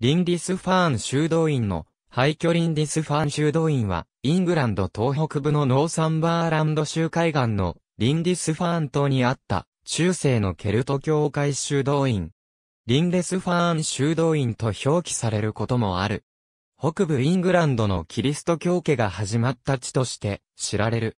リンディスファーン修道院の廃墟ンディスファーン修道院は、イングランド東北部のノーサンバーランド州海岸のリンディスファーン島にあった中世のケルト教会修道院。リンディスファーン修道院と表記されることもある。北部イングランドのキリスト教家が始まった地として知られる。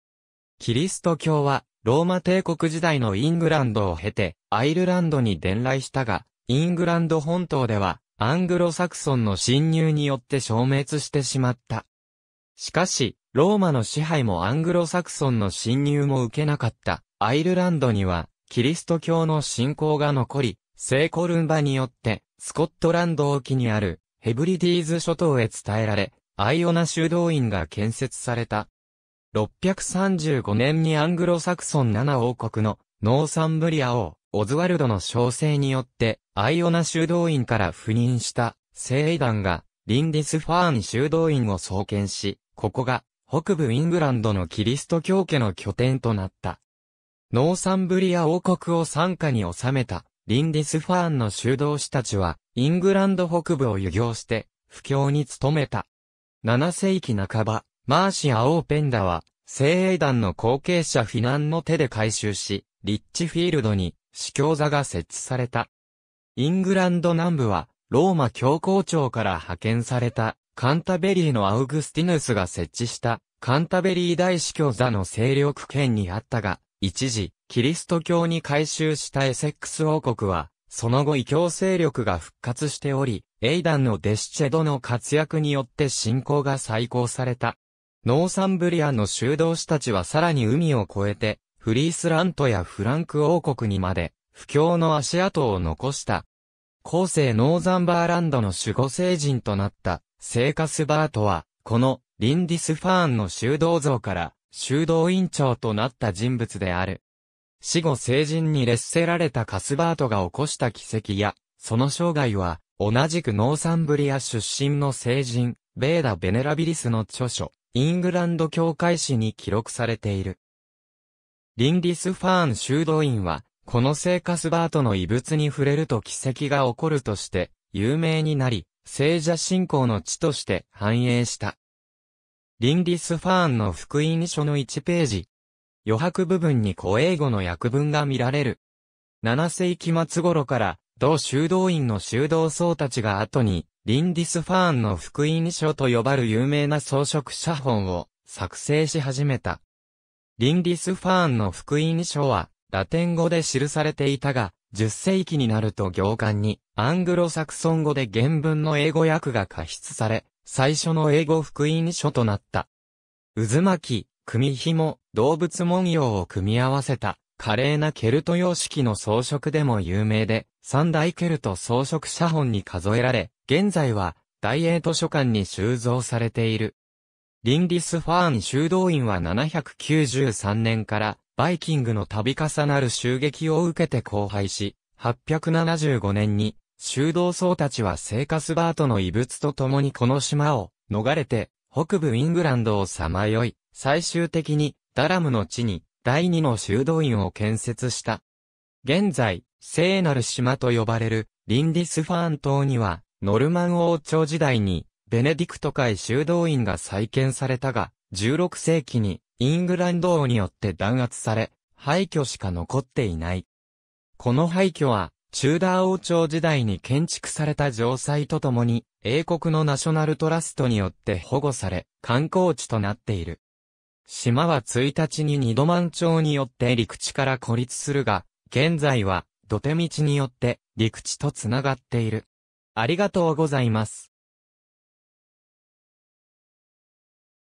キリスト教はローマ帝国時代のイングランドを経てアイルランドに伝来したが、イングランド本島ではアングロサクソンの侵入によって消滅してしまった。しかし、ローマの支配もアングロサクソンの侵入も受けなかった。アイルランドには、キリスト教の信仰が残り、聖コルンバによって、スコットランド沖にある、ヘブリディーズ諸島へ伝えられ、アイオナ修道院が建設された。635年にアングロサクソン7王国のノーサンブリア王、オズワルドの小生によって、アイオナ修道院から赴任した、聖衛団が、リンディスファーン修道院を創建し、ここが、北部イングランドのキリスト教家の拠点となった。ノーサンブリア王国を参加に収めた、リンディスファーンの修道士たちは、イングランド北部を遊行して、布教に努めた。7世紀半ば、マーシア王ペンダは、聖鋭団の後継者避難の手で回収し、リッチフィールドに司教座が設置された。イングランド南部は、ローマ教皇庁から派遣された、カンタベリーのアウグスティヌスが設置した、カンタベリー大司教座の勢力圏にあったが、一時、キリスト教に改宗したエセックス王国は、その後異教勢力が復活しており、エイダンのデシチェドの活躍によって信仰が再興された。ノーサンブリアの修道士たちはさらに海を越えて、フリースラントやフランク王国にまで、不況の足跡を残した。後世ノーザンバーランドの守護聖人となった、聖カスバートは、この、リンディスファーンの修道像から、修道院長となった人物である。死後聖人に劣せられたカスバートが起こした奇跡や、その生涯は、同じくノーサンブリア出身の聖人、ベーダ・ベネラビリスの著書、イングランド教会史に記録されている。リンディスファーン修道院は、この聖カスバートの遺物に触れると奇跡が起こるとして、有名になり、聖者信仰の地として繁栄した。リンディスファーンの福音書の1ページ。余白部分に古英語の訳文が見られる。7世紀末頃から、同修道院の修道僧たちが後に、リンディスファーンの福音書と呼ばれる有名な装飾写本を作成し始めた。リンディスファーンの福音書は、ラテン語で記されていたが、10世紀になると行間に、アングロサクソン語で原文の英語訳が加筆され、最初の英語福音書となった。渦巻き、組紐、動物文様を組み合わせた、華麗なケルト様式の装飾でも有名で、三大ケルト装飾写本に数えられ、現在は、大英図書館に収蔵されている。リンディスファーン修道院は793年からバイキングの度重なる襲撃を受けて荒廃し、875年に修道僧たちは聖カスバートの遺物と共にこの島を逃れて北部イングランドをさまよい、最終的にダラムの地に第二の修道院を建設した。現在、聖なる島と呼ばれるリンディスファーン島にはノルマン王朝時代にベネディクト会修道院が再建されたが、16世紀にイングランド王によって弾圧され、廃墟しか残っていない。この廃墟は、チューダー王朝時代に建築された城塞とともに、英国のナショナルトラストによって保護され、観光地となっている。島は1日に二度満潮によって陸地から孤立するが、現在は土手道によって陸地と繋がっている。ありがとうございます。